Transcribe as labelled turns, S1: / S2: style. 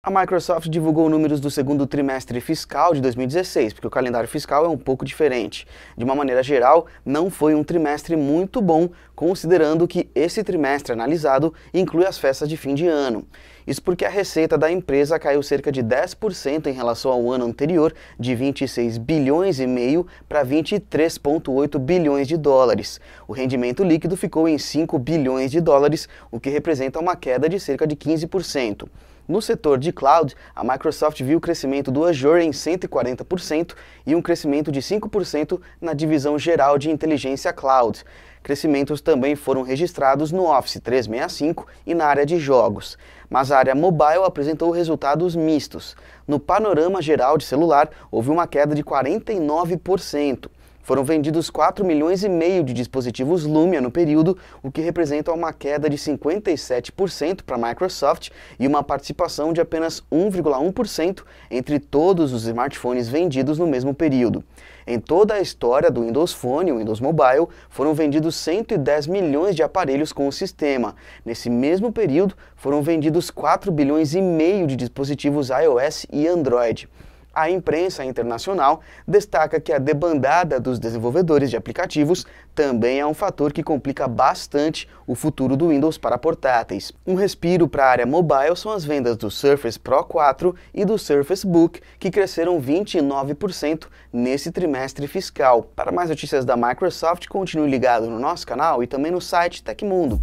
S1: A Microsoft divulgou números do segundo trimestre fiscal de 2016, porque o calendário fiscal é um pouco diferente. De uma maneira geral, não foi um trimestre muito bom, considerando que esse trimestre analisado inclui as festas de fim de ano. Isso porque a receita da empresa caiu cerca de 10% em relação ao ano anterior, de 26 bilhões e meio para 23,8 bilhões de dólares. O rendimento líquido ficou em 5 bilhões de dólares, o que representa uma queda de cerca de 15%. No setor de cloud, a Microsoft viu o crescimento do Azure em 140% e um crescimento de 5% na divisão geral de inteligência cloud. Crescimentos também foram registrados no Office 365 e na área de jogos, mas a área mobile apresentou resultados mistos. No panorama geral de celular, houve uma queda de 49%. Foram vendidos 4 milhões e meio de dispositivos Lumia no período, o que representa uma queda de 57% para a Microsoft e uma participação de apenas 1,1% entre todos os smartphones vendidos no mesmo período. Em toda a história do Windows Phone e Windows Mobile, foram vendidos 110 milhões de aparelhos com o sistema. Nesse mesmo período, foram vendidos 4 bilhões e meio de dispositivos iOS e Android. A imprensa internacional destaca que a debandada dos desenvolvedores de aplicativos também é um fator que complica bastante o futuro do Windows para portáteis. Um respiro para a área mobile são as vendas do Surface Pro 4 e do Surface Book, que cresceram 29% nesse trimestre fiscal. Para mais notícias da Microsoft, continue ligado no nosso canal e também no site Tecmundo.